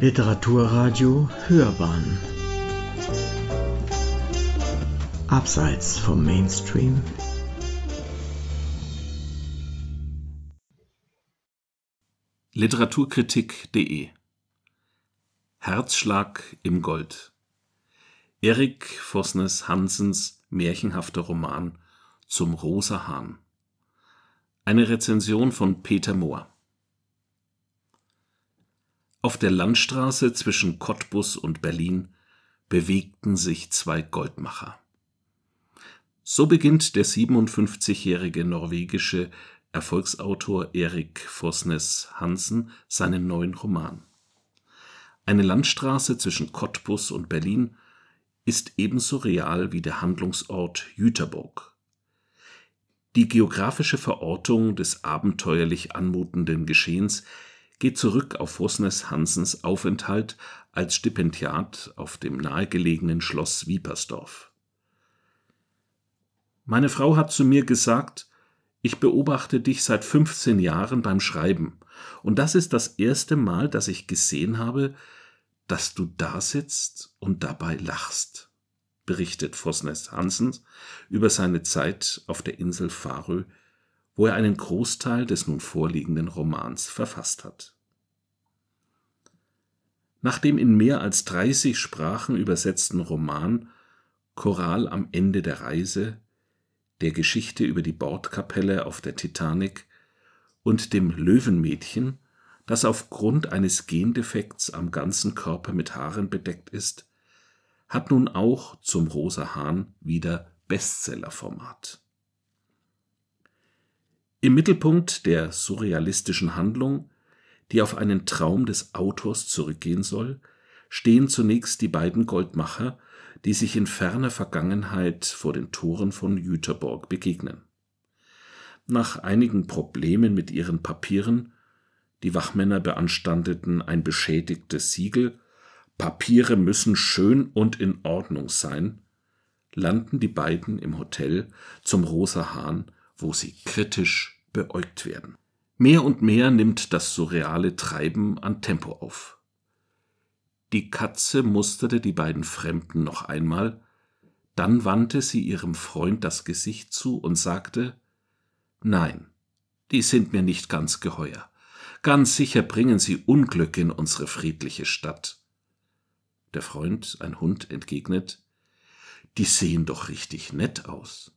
Literaturradio Hörbahn Abseits vom Mainstream Literaturkritik.de Herzschlag im Gold Erik Vossnes Hansens märchenhafter Roman Zum rosa Hahn Eine Rezension von Peter Mohr auf der Landstraße zwischen Cottbus und Berlin bewegten sich zwei Goldmacher. So beginnt der 57-jährige norwegische Erfolgsautor Erik Fosnes Hansen seinen neuen Roman. Eine Landstraße zwischen Cottbus und Berlin ist ebenso real wie der Handlungsort Jüterburg. Die geografische Verortung des abenteuerlich anmutenden Geschehens geht zurück auf Husnes Hansens Aufenthalt als Stipendiat auf dem nahegelegenen Schloss Wiepersdorf. Meine Frau hat zu mir gesagt, ich beobachte dich seit 15 Jahren beim Schreiben und das ist das erste Mal, dass ich gesehen habe, dass du da sitzt und dabei lachst, berichtet Fosnes Hansens über seine Zeit auf der Insel Farö wo er einen Großteil des nun vorliegenden Romans verfasst hat. Nach dem in mehr als 30 Sprachen übersetzten Roman Choral am Ende der Reise, der Geschichte über die Bordkapelle auf der Titanic und dem Löwenmädchen, das aufgrund eines Gendefekts am ganzen Körper mit Haaren bedeckt ist, hat nun auch zum Rosa Hahn wieder Bestsellerformat. Im Mittelpunkt der surrealistischen Handlung, die auf einen Traum des Autors zurückgehen soll, stehen zunächst die beiden Goldmacher, die sich in ferner Vergangenheit vor den Toren von Jüterborg begegnen. Nach einigen Problemen mit ihren Papieren die Wachmänner beanstandeten ein beschädigtes Siegel Papiere müssen schön und in Ordnung sein, landen die beiden im Hotel zum Rosa Hahn, wo sie kritisch beäugt werden. Mehr und mehr nimmt das surreale Treiben an Tempo auf. Die Katze musterte die beiden Fremden noch einmal, dann wandte sie ihrem Freund das Gesicht zu und sagte Nein, die sind mir nicht ganz geheuer. Ganz sicher bringen sie Unglück in unsere friedliche Stadt. Der Freund, ein Hund, entgegnet Die sehen doch richtig nett aus.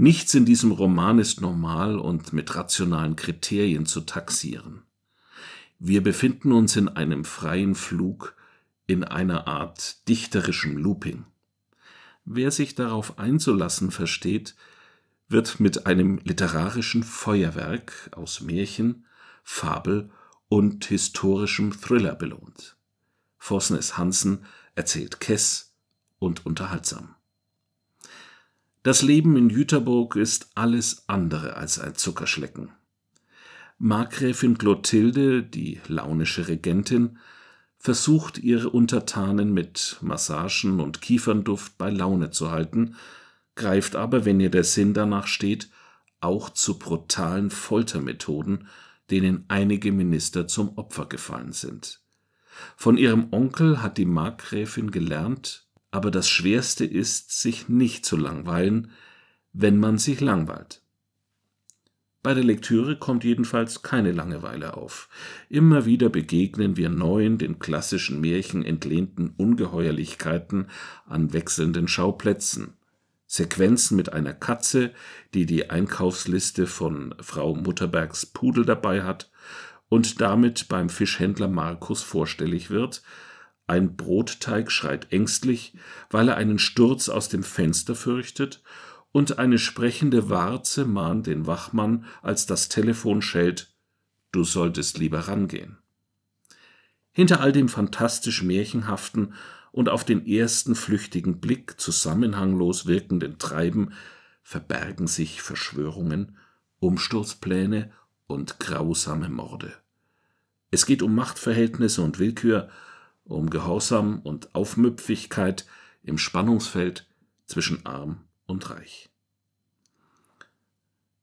Nichts in diesem Roman ist normal und mit rationalen Kriterien zu taxieren. Wir befinden uns in einem freien Flug, in einer Art dichterischem Looping. Wer sich darauf einzulassen versteht, wird mit einem literarischen Feuerwerk aus Märchen, Fabel und historischem Thriller belohnt. Fosnes Hansen erzählt Kess und unterhaltsam. Das Leben in Jüterburg ist alles andere als ein Zuckerschlecken. Markgräfin Clotilde, die launische Regentin, versucht ihre Untertanen mit Massagen und Kiefernduft bei Laune zu halten, greift aber, wenn ihr der Sinn danach steht, auch zu brutalen Foltermethoden, denen einige Minister zum Opfer gefallen sind. Von ihrem Onkel hat die Markgräfin gelernt, aber das Schwerste ist, sich nicht zu langweilen, wenn man sich langweilt. Bei der Lektüre kommt jedenfalls keine Langeweile auf. Immer wieder begegnen wir neuen, den klassischen Märchen entlehnten Ungeheuerlichkeiten an wechselnden Schauplätzen. Sequenzen mit einer Katze, die die Einkaufsliste von Frau Mutterbergs Pudel dabei hat und damit beim Fischhändler Markus vorstellig wird, ein Brotteig schreit ängstlich, weil er einen Sturz aus dem Fenster fürchtet, und eine sprechende Warze mahnt den Wachmann, als das Telefon schellt, du solltest lieber rangehen. Hinter all dem fantastisch Märchenhaften und auf den ersten flüchtigen Blick zusammenhanglos wirkenden Treiben verbergen sich Verschwörungen, Umsturzpläne und grausame Morde. Es geht um Machtverhältnisse und Willkür, um Gehorsam und Aufmüpfigkeit im Spannungsfeld zwischen arm und reich.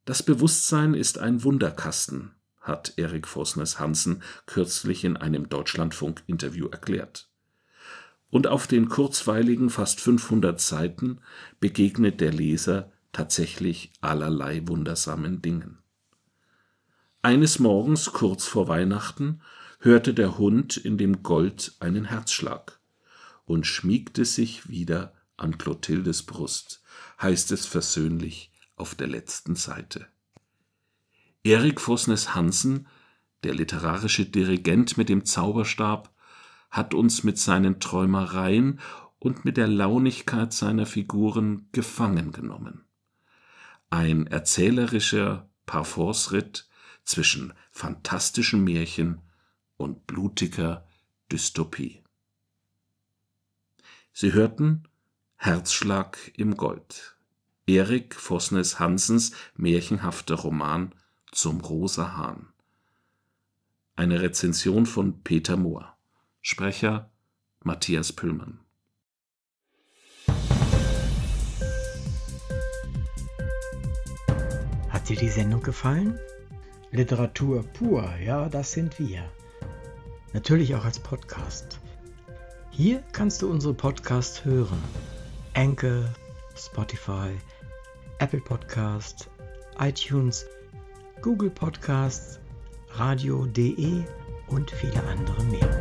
Das Bewusstsein ist ein Wunderkasten, hat Erik Vosnes Hansen kürzlich in einem Deutschlandfunk-Interview erklärt. Und auf den kurzweiligen fast 500 Seiten begegnet der Leser tatsächlich allerlei wundersamen Dingen. Eines Morgens kurz vor Weihnachten hörte der Hund in dem Gold einen Herzschlag und schmiegte sich wieder an Clotildes Brust, heißt es versöhnlich auf der letzten Seite. Erik Fosnes Hansen, der literarische Dirigent mit dem Zauberstab, hat uns mit seinen Träumereien und mit der Launigkeit seiner Figuren gefangen genommen. Ein erzählerischer parforce zwischen fantastischen Märchen und blutiger Dystopie. Sie hörten Herzschlag im Gold, Erik Vosnes Hansens märchenhafter Roman Zum rosa Hahn. Eine Rezension von Peter Mohr. Sprecher Matthias Püllmann. Hat dir die Sendung gefallen? Literatur pur, ja, das sind wir natürlich auch als Podcast. Hier kannst du unsere Podcasts hören. Anchor, Spotify, Apple Podcast, iTunes, Google Podcasts, radio.de und viele andere mehr.